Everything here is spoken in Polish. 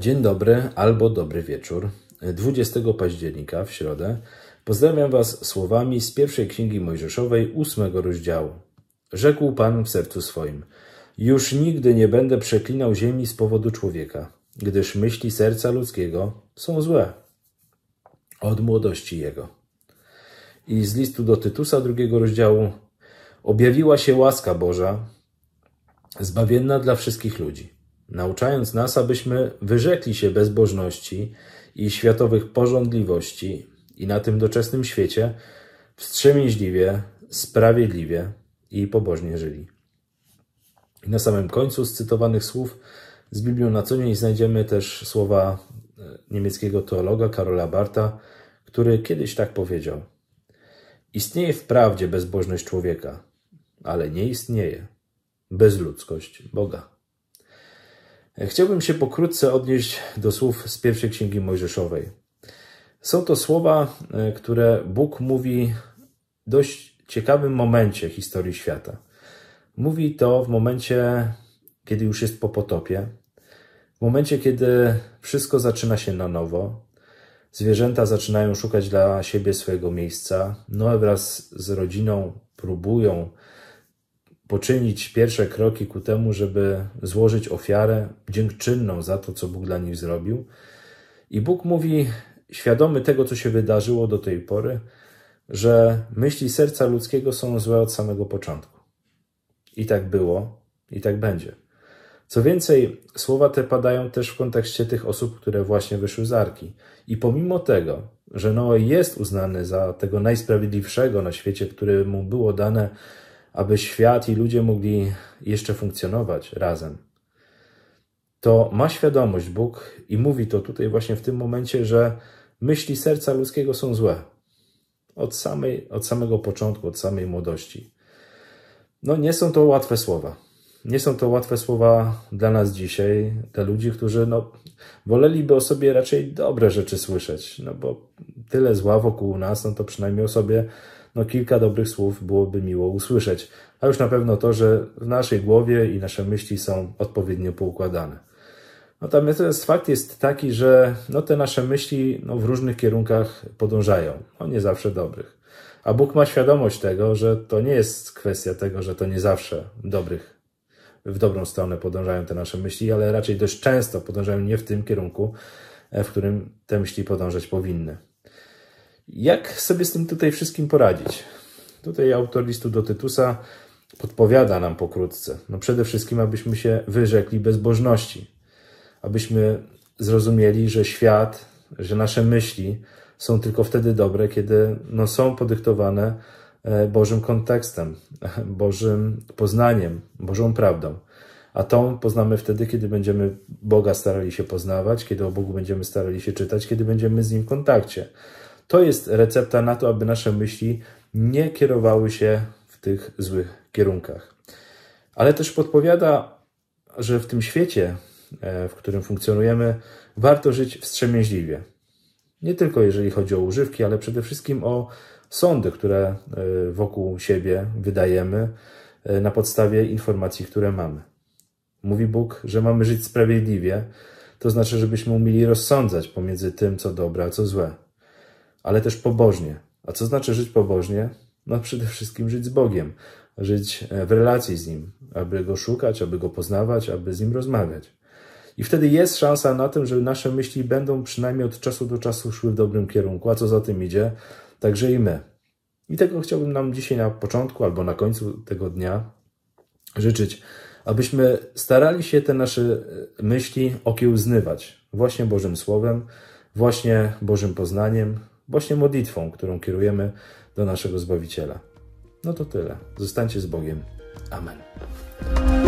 Dzień dobry albo dobry wieczór. 20 października w środę pozdrawiam Was słowami z pierwszej księgi Mojżeszowej, ósmego rozdziału. Rzekł Pan w sercu swoim: Już nigdy nie będę przeklinał ziemi z powodu człowieka, gdyż myśli serca ludzkiego są złe od młodości jego. I z listu do Tytusa drugiego rozdziału objawiła się łaska Boża, zbawienna dla wszystkich ludzi nauczając nas, abyśmy wyrzekli się bezbożności i światowych porządliwości i na tym doczesnym świecie wstrzemięźliwie, sprawiedliwie i pobożnie żyli. I na samym końcu z cytowanych słów z Biblią na co dzień znajdziemy też słowa e, niemieckiego teologa Karola Barta, który kiedyś tak powiedział: Istnieje wprawdzie bezbożność człowieka, ale nie istnieje bezludzkość Boga. Chciałbym się pokrótce odnieść do słów z pierwszej księgi Mojżeszowej. Są to słowa, e, które Bóg mówi w dość ciekawym momencie historii świata. Mówi to w momencie, kiedy już jest po potopie, w momencie, kiedy wszystko zaczyna się na nowo, zwierzęta zaczynają szukać dla siebie swojego miejsca, Noe wraz z rodziną próbują poczynić pierwsze kroki ku temu, żeby złożyć ofiarę dziękczynną za to, co Bóg dla nich zrobił. I Bóg mówi, świadomy tego, co się wydarzyło do tej pory, że myśli serca ludzkiego są złe od samego początku. I tak było, i tak będzie. Co więcej, słowa te padają też w kontekście tych osób, które właśnie wyszły z arki. I pomimo tego, że Noe jest uznany za tego najsprawiedliwszego na świecie, któremu było dane aby świat i ludzie mogli jeszcze funkcjonować razem, to ma świadomość Bóg i mówi to tutaj właśnie w tym momencie, że myśli serca ludzkiego są złe. Od, samej, od samego początku, od samej młodości. No, nie są to łatwe słowa. Nie są to łatwe słowa dla nas dzisiaj, dla ludzi, którzy no, woleliby o sobie raczej dobre rzeczy słyszeć, no bo tyle zła wokół nas, no to przynajmniej o sobie no, kilka dobrych słów byłoby miło usłyszeć. A już na pewno to, że w naszej głowie i nasze myśli są odpowiednio poukładane. Natomiast fakt jest taki, że no, te nasze myśli no, w różnych kierunkach podążają, no, nie zawsze dobrych. A Bóg ma świadomość tego, że to nie jest kwestia tego, że to nie zawsze dobrych w dobrą stronę podążają te nasze myśli, ale raczej dość często podążają nie w tym kierunku, e, w którym te myśli podążać powinny. Jak sobie z tym tutaj wszystkim poradzić? Tutaj autor listu do Tytusa podpowiada nam pokrótce. No przede wszystkim, abyśmy się wyrzekli bezbożności, abyśmy zrozumieli, że świat, że nasze myśli są tylko wtedy dobre, kiedy no, są podyktowane E, Bożym kontekstem, Bożym poznaniem, Bożą prawdą. A tą poznamy wtedy, kiedy będziemy Boga starali się poznawać, kiedy o Bogu będziemy starali się czytać, kiedy będziemy z Nim w kontakcie. To jest recepta na to, aby nasze myśli nie kierowały się w tych złych kierunkach. Ale też podpowiada, że w tym świecie, e, w którym funkcjonujemy, warto żyć wstrzemięźliwie. Nie tylko jeżeli chodzi o używki, ale przede wszystkim o sądy, które e, wokół siebie wydajemy e, na podstawie informacji, które mamy. Mówi Bóg, że mamy żyć sprawiedliwie, to znaczy, żebyśmy umieli rozsądzać pomiędzy tym, co dobre, a co złe, ale też pobożnie. A co znaczy żyć pobożnie? No przede wszystkim żyć z Bogiem, żyć e, w relacji z Nim, aby Go szukać, aby Go poznawać, aby z Nim rozmawiać. I wtedy jest szansa na tym, że nasze myśli będą przynajmniej od czasu do czasu szły w dobrym kierunku, a co za tym idzie, także i my. I tego chciałbym nam dzisiaj na początku albo na końcu tego dnia życzyć, abyśmy starali się te nasze e, myśli okiełznywać właśnie Bożym Słowem, właśnie Bożym poznaniem, właśnie modlitwą, którą kierujemy do naszego Zbawiciela. No to tyle. Zostańcie z Bogiem. Amen.